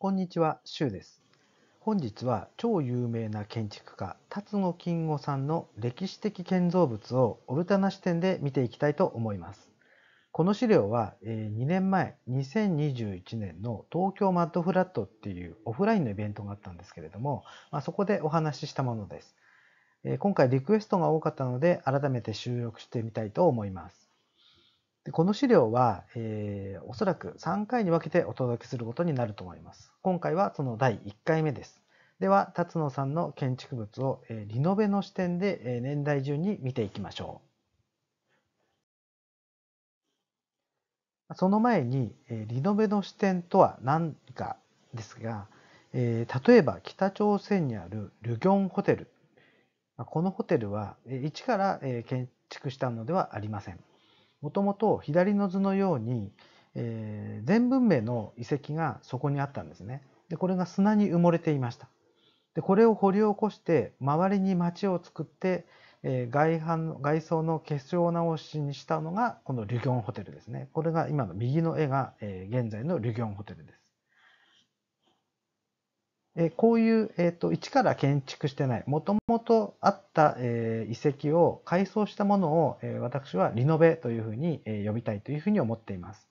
こんにちは、シュウです。本日は超有名な建築家、辰野金吾さんの歴史的建造物をオルタナ視点で見ていきたいと思います。この資料は2年前、2021年の東京マッドフラットっていうオフラインのイベントがあったんですけれども、まそこでお話ししたものです。今回リクエストが多かったので改めて収録してみたいと思います。でこの資料は、えー、おそらく3回に分けてお届けすることになると思います。今回はその第1回目です。では、辰野さんの建築物を、えー、リノベの視点で、えー、年代順に見ていきましょう。その前に、えー、リノベの視点とは何かですが、えー、例えば北朝鮮にあるルギョンホテル。このホテルはえ一からえ建築したのではありません。もともと左の図のように、えー、全文明の遺跡がそこにあったんですね。でこれが砂に埋もれていました。でこれを掘り起こして周りに町を作って、えー、外反外装の結晶直しにしたのがこのリュギョンホテルですね。これが今の右の絵が、えー、現在のリュギョンホテルです。えこういう、えーと、一から建築してないもともとあった、えー、遺跡を改装したものを、えー、私はリノベというふうに、えー、呼びたいというふうに思っています、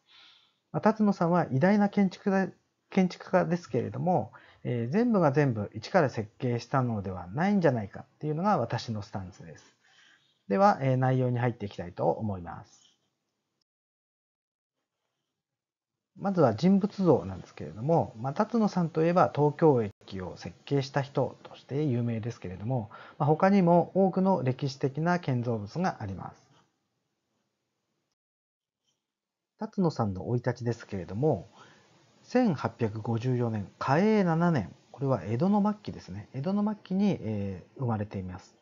まあ、辰野さんは偉大な建築だ建築家ですけれども、え全部が全部一から設計したのではないんじゃないかっていうのが私のスタンスですでは、え内容に入っていきたいと思いますまずは人物像なんですけれども、まあ、辰野さんといえば東京駅器を設計した人として有名ですけれども、ま他にも多くの歴史的な建造物があります。辰野さんの生い立ちですけれども1854年嘉永7年これは江戸の末期ですね江戸の末期に、え生まれています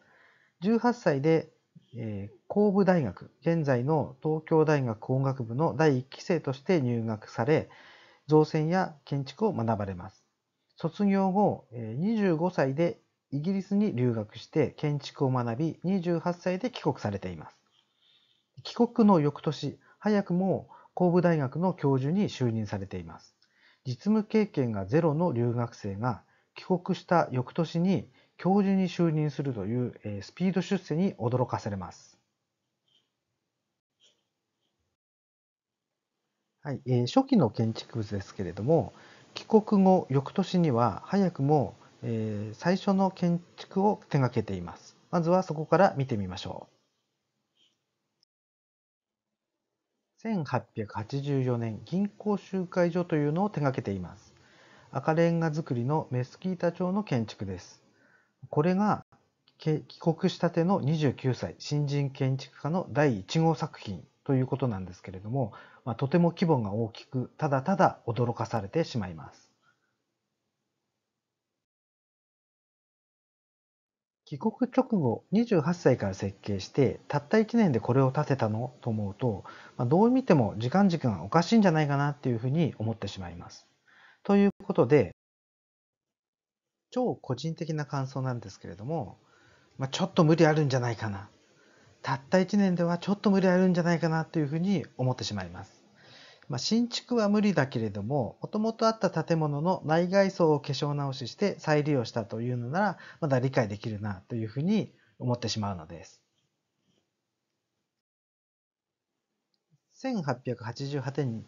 18歳で、え神戸大学現在の東京大学音楽部の第1期生として入学され造船や建築を学ばれます卒業後、25歳でイギリスに留学して建築を学び、28歳で帰国されています。帰国の翌年、早くも神戸大学の教授に就任されています。実務経験がゼロの留学生が帰国した翌年に教授に就任するというスピード出世に驚かされます。はい、え初期の建築物ですけれども、帰国後翌年には早くも、えー、最初の建築を手がけています。まずはそこから見てみましょう。1884年銀行集会所というのを手がけています。赤レンガ造りのメスキータ町の建築です。これが帰国したての29歳新人建築家の第1号作品ということなんですけれども、まあ、とても規模が大きくただただ驚かされてしまいます。帰国直後28歳から設計してたった1年でこれを建てたのと思うと、まあ、どう見ても時間軸がおかしいんじゃないかなっていうふうに思ってしまいます。ということで超個人的な感想なんですけれども、まあ、ちょっと無理あるんじゃないかなたった1年ではちょっと無理あるんじゃないかなというふうに思ってしまいます。まあ、新築は無理だけれども、もともとあった建物の内外装を化粧直しして再利用したというのなら、まだ理解できるなというふうに思ってしまうのです。1888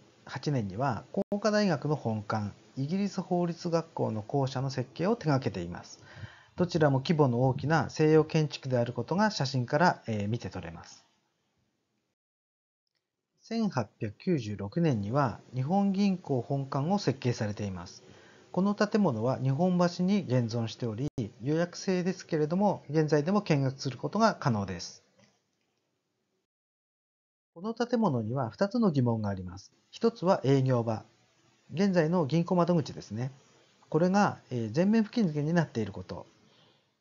年には工科大学の本館イギリス法律学校の校舎の設計を手がけています。どちらも規模の大きな西洋建築であることが写真から、え見て取れます。1896年には日本銀行本館を設計されています。この建物は日本橋に現存しており、予約制ですけれども、現在でも見学することが可能です。この建物には2つの疑問があります。1つは営業場。現在の銀行窓口ですね。これが全面付近付になっていること。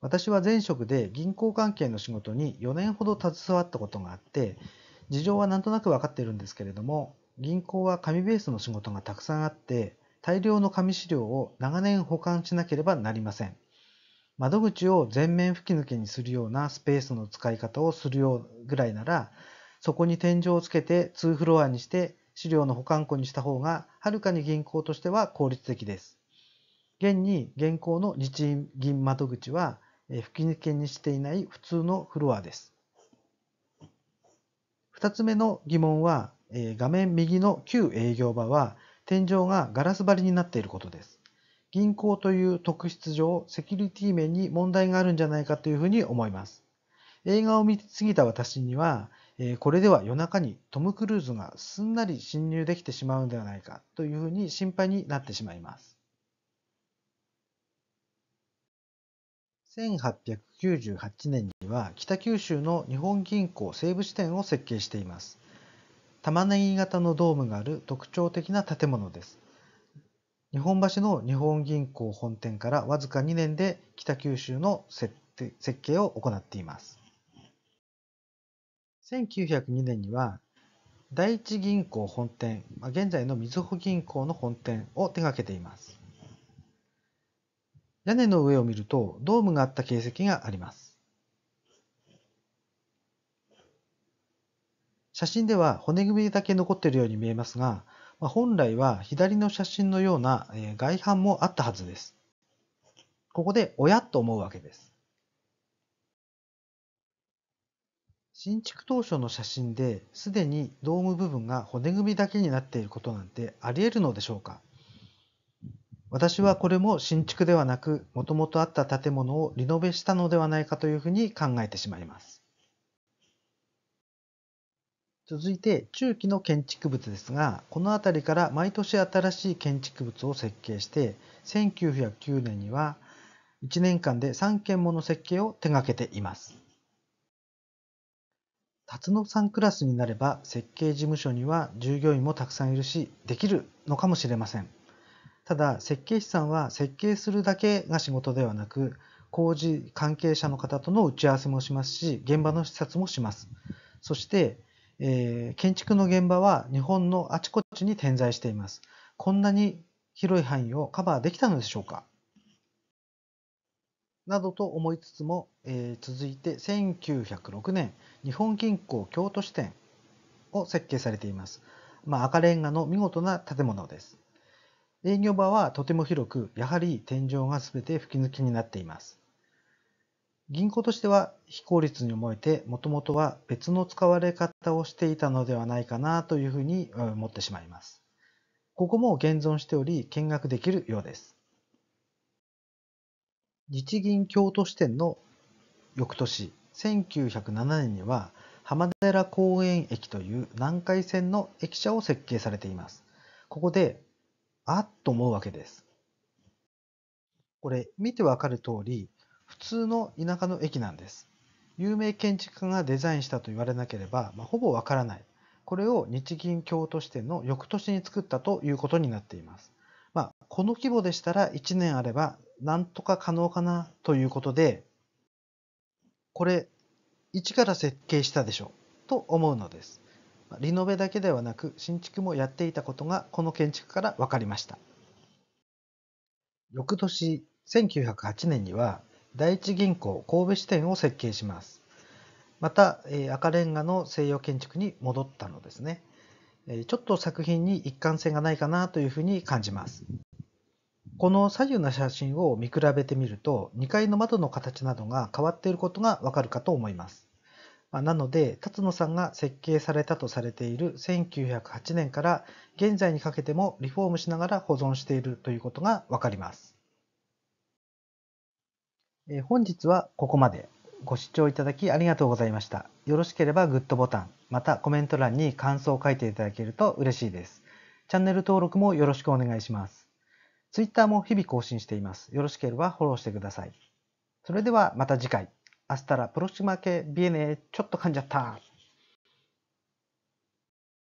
私は前職で銀行関係の仕事に4年ほど携わったことがあって事情はなんとなく分かっているんですけれども銀行は紙ベースの仕事がたくさんあって大量の紙資料を長年保管しなければなりません窓口を全面吹き抜けにするようなスペースの使い方をするようぐらいならそこに天井をつけて2フロアにして資料の保管庫にした方がはるかに銀行としては効率的です現に現行の日銀窓口は吹き抜けにしていない普通のフロアです。2つ目の疑問は、画面右の旧営業場は天井がガラス張りになっていることです。銀行という特質上、セキュリティ面に問題があるんじゃないかというふうに思います。映画を見過ぎた私には、これでは夜中にトム・クルーズがすんなり侵入できてしまうんではないかというふうに心配になってしまいます。1898年には北九州の日本銀行西部支店を設計しています。玉ねぎ型のドームがある特徴的な建物です。日本橋の日本銀行本店からわずか2年で北九州の設計を行っています。1902年には第一銀行本店、現在のみずほ銀行の本店を手掛けています。屋根の上を見ると、ドームがあった形跡があります。写真では骨組みだけ残っているように見えますが、本来は左の写真のような外反もあったはずです。ここで親と思うわけです。新築当初の写真ですでにドーム部分が骨組みだけになっていることなんてあり得るのでしょうか私はこれも新築ではなく、もともとあった建物をリノベしたのではないかというふうに考えてしまいます。続いて中期の建築物ですがこの辺りから毎年新しい建築物を設計して1909年には1年間で3件もの設計を手掛けています辰野さんクラスになれば設計事務所には従業員もたくさんいるしできるのかもしれませんただ設計士さんは設計するだけが仕事ではなく工事関係者の方との打ち合わせもしますし現場の視察もしますそして、えー、建築の現場は日本のあちこちに点在していますこんなに広い範囲をカバーできたのでしょうかなどと思いつつも、えー、続いて1906年日本銀行京都支店を設計されています、まあ、赤レンガの見事な建物です営業場はとても広く、やはり天井が全て吹き抜けになっています。銀行としては非効率に思えて、もともとは別の使われ方をしていたのではないかなというふうに思ってしまいます。ここも現存しており、見学できるようです。日銀京都支店の翌年、1907年には、浜寺公園駅という南海線の駅舎を設計されています。ここであっと思うわけです。これ見てわかる通り、普通の田舎の駅なんです。有名建築家がデザインしたと言われなければ、まあ、ほぼわからない。これを日銀京都支店の翌年に作ったということになっています。まあ、この規模でしたら1年あればなんとか可能かなということで、これ、一から設計したでしょと思うのです。リノベだけではなく新築もやっていたことがこの建築から分かりました。翌年1908年には第一銀行神戸支店を設計します。また、え赤レンガの西洋建築に戻ったのですね、えちょっと作品に一貫性がないかなというふうに感じます。この左右の写真を見比べてみると2階の窓の形などが変わっていることがわかるかと思います。まあ、なので辰野さんが設計されたとされている1908年から現在にかけてもリフォームしながら保存しているということがわかります。え本日はここまで。ご視聴いただきありがとうございました。よろしければグッドボタン、またコメント欄に感想を書いていただけると嬉しいです。チャンネル登録もよろしくお願いします。Twitter も日々更新しています。よろしければフォローしてください。それではまた次回。Hasta la próxima que viene, Choto Kanjata.